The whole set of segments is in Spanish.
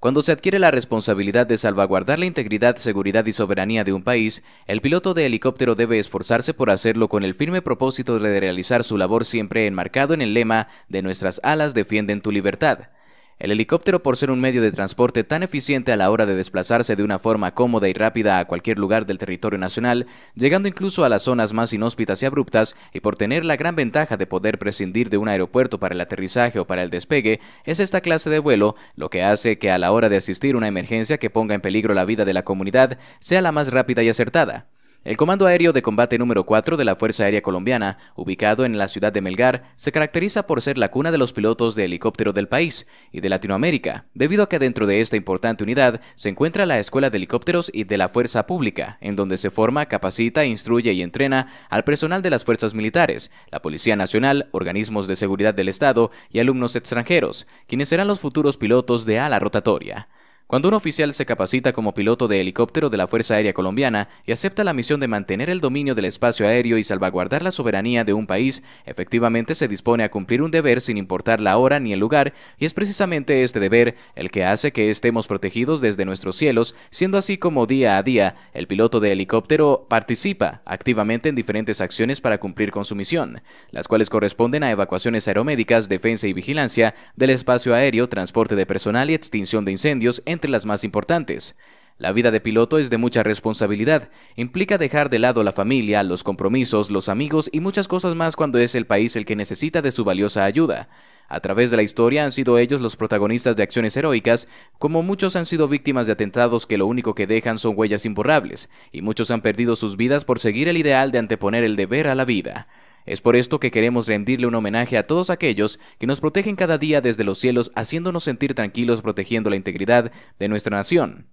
Cuando se adquiere la responsabilidad de salvaguardar la integridad, seguridad y soberanía de un país, el piloto de helicóptero debe esforzarse por hacerlo con el firme propósito de realizar su labor siempre enmarcado en el lema de nuestras alas defienden tu libertad. El helicóptero, por ser un medio de transporte tan eficiente a la hora de desplazarse de una forma cómoda y rápida a cualquier lugar del territorio nacional, llegando incluso a las zonas más inhóspitas y abruptas, y por tener la gran ventaja de poder prescindir de un aeropuerto para el aterrizaje o para el despegue, es esta clase de vuelo lo que hace que a la hora de asistir una emergencia que ponga en peligro la vida de la comunidad sea la más rápida y acertada. El Comando Aéreo de Combate número 4 de la Fuerza Aérea Colombiana, ubicado en la ciudad de Melgar, se caracteriza por ser la cuna de los pilotos de helicóptero del país y de Latinoamérica, debido a que dentro de esta importante unidad se encuentra la Escuela de Helicópteros y de la Fuerza Pública, en donde se forma, capacita, instruye y entrena al personal de las fuerzas militares, la Policía Nacional, organismos de seguridad del Estado y alumnos extranjeros, quienes serán los futuros pilotos de ala rotatoria. Cuando un oficial se capacita como piloto de helicóptero de la Fuerza Aérea Colombiana y acepta la misión de mantener el dominio del espacio aéreo y salvaguardar la soberanía de un país, efectivamente se dispone a cumplir un deber sin importar la hora ni el lugar, y es precisamente este deber el que hace que estemos protegidos desde nuestros cielos, siendo así como día a día el piloto de helicóptero participa activamente en diferentes acciones para cumplir con su misión, las cuales corresponden a evacuaciones aeromédicas, defensa y vigilancia del espacio aéreo, transporte de personal y extinción de incendios, entre las más importantes. La vida de piloto es de mucha responsabilidad, implica dejar de lado la familia, los compromisos, los amigos y muchas cosas más cuando es el país el que necesita de su valiosa ayuda. A través de la historia han sido ellos los protagonistas de acciones heroicas, como muchos han sido víctimas de atentados que lo único que dejan son huellas imborrables, y muchos han perdido sus vidas por seguir el ideal de anteponer el deber a la vida. Es por esto que queremos rendirle un homenaje a todos aquellos que nos protegen cada día desde los cielos, haciéndonos sentir tranquilos protegiendo la integridad de nuestra nación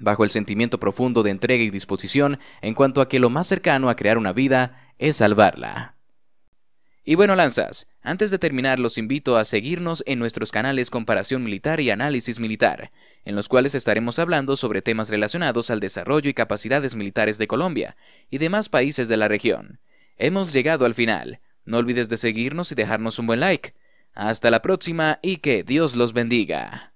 bajo el sentimiento profundo de entrega y disposición en cuanto a que lo más cercano a crear una vida es salvarla. Y bueno, lanzas, antes de terminar los invito a seguirnos en nuestros canales Comparación Militar y Análisis Militar, en los cuales estaremos hablando sobre temas relacionados al desarrollo y capacidades militares de Colombia y demás países de la región. Hemos llegado al final. No olvides de seguirnos y dejarnos un buen like. Hasta la próxima y que Dios los bendiga.